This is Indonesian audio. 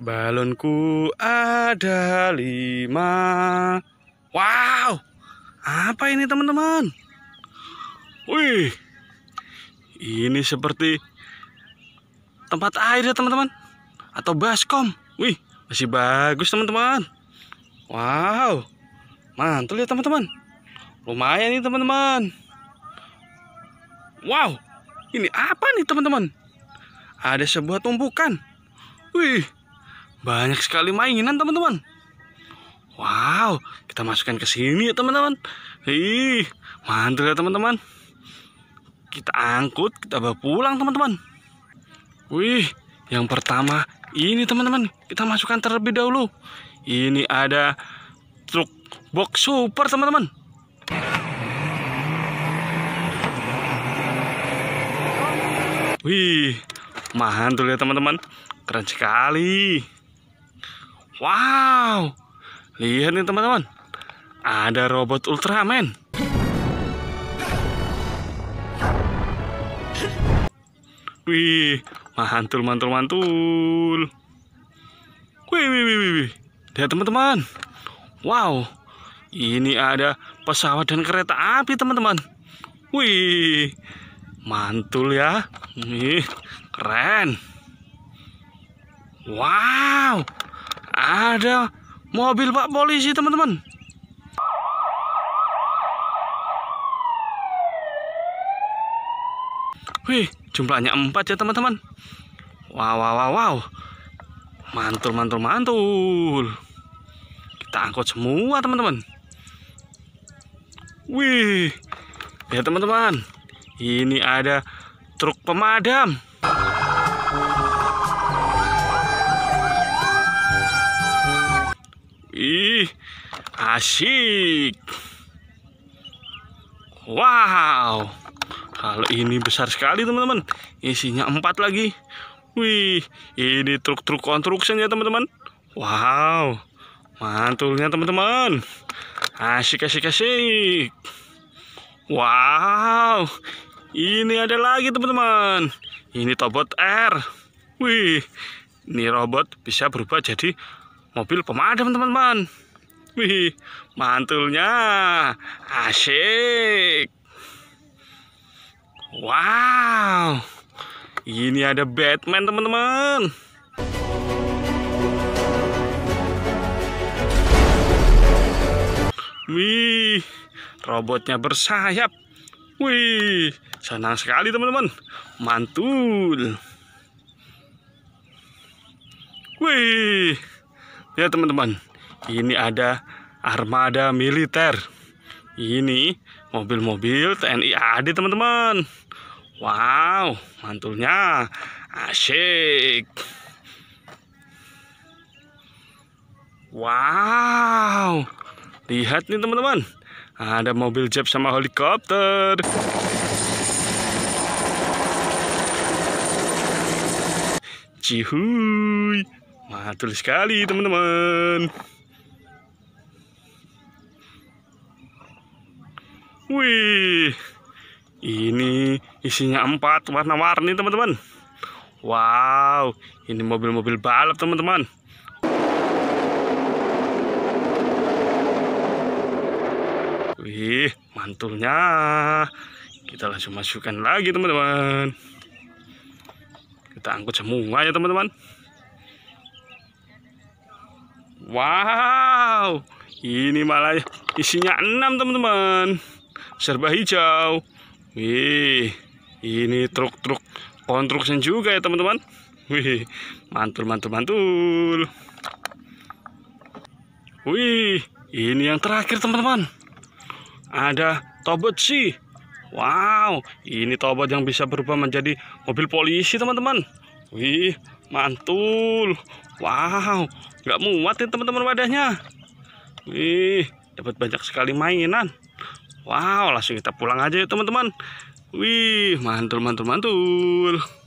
Balonku ada lima. Wow, apa ini teman-teman? Wih, ini seperti tempat air ya teman-teman, atau baskom. Wih, masih bagus teman-teman. Wow, mantul ya teman-teman. Lumayan nih teman-teman. Wow, ini apa nih teman-teman? Ada sebuah tumpukan. Wih, banyak sekali mainan teman-teman. Wow, kita masukkan ke sini ya teman-teman. Ih, mantul ya teman-teman. Kita angkut, kita bawa pulang teman-teman. Wih, yang pertama ini teman-teman, kita masukkan terlebih dahulu. Ini ada truk box super teman-teman. Wih, mantul ya teman-teman. Keren sekali. Wow, lihat nih teman-teman, ada robot Ultraman. Wih, mantul mantul mantul. Wih, wih, wih, wih, wih. Lihat teman-teman. Wow, ini ada pesawat dan kereta api teman-teman. Wih, mantul ya. Nih, keren. Wow, ada mobil Pak polisi, teman-teman. Wih, jumlahnya empat ya, teman-teman. Wow, wow, wow, wow. Mantul, mantul, mantul. Kita angkut semua, teman-teman. Wih. Ya, teman-teman. Ini ada truk pemadam. Ih, asik. Wow. Kalau ini besar sekali, teman-teman. Isinya empat lagi. Wih, ini truk-truk construction ya, teman-teman. Wow. Mantulnya, teman-teman. Asik, asik, asik. Wow. Ini ada lagi, teman-teman. Ini tobot R. Wih, ini robot bisa berubah jadi mobil pemadam teman-teman wih mantulnya asik wow ini ada Batman teman-teman wih robotnya bersayap wih senang sekali teman-teman mantul wih ya teman-teman ini ada armada militer ini mobil-mobil TNI AD teman-teman wow mantulnya asyik wow lihat nih teman-teman ada mobil jeep sama helikopter Cihuy Mantul sekali teman-teman. Wih, ini isinya empat warna-warni teman-teman. Wow, ini mobil-mobil balap teman-teman. Wih, mantulnya. Kita langsung masukkan lagi teman-teman. Kita angkut semua ya teman-teman. Wow, ini malah isinya 6 teman-teman. Serba hijau. Wih, ini truk-truk konstruksi juga ya teman-teman. Wih, mantul, mantul, mantul. Wih, ini yang terakhir teman-teman. Ada tobot sih. Wow, ini tobot yang bisa berubah menjadi mobil polisi teman-teman. Wih, mantul. Wow, nggak muat ya teman-teman wadahnya. Wih, dapat banyak sekali mainan. Wow, langsung kita pulang aja ya teman-teman. Wih, mantul, mantul, mantul.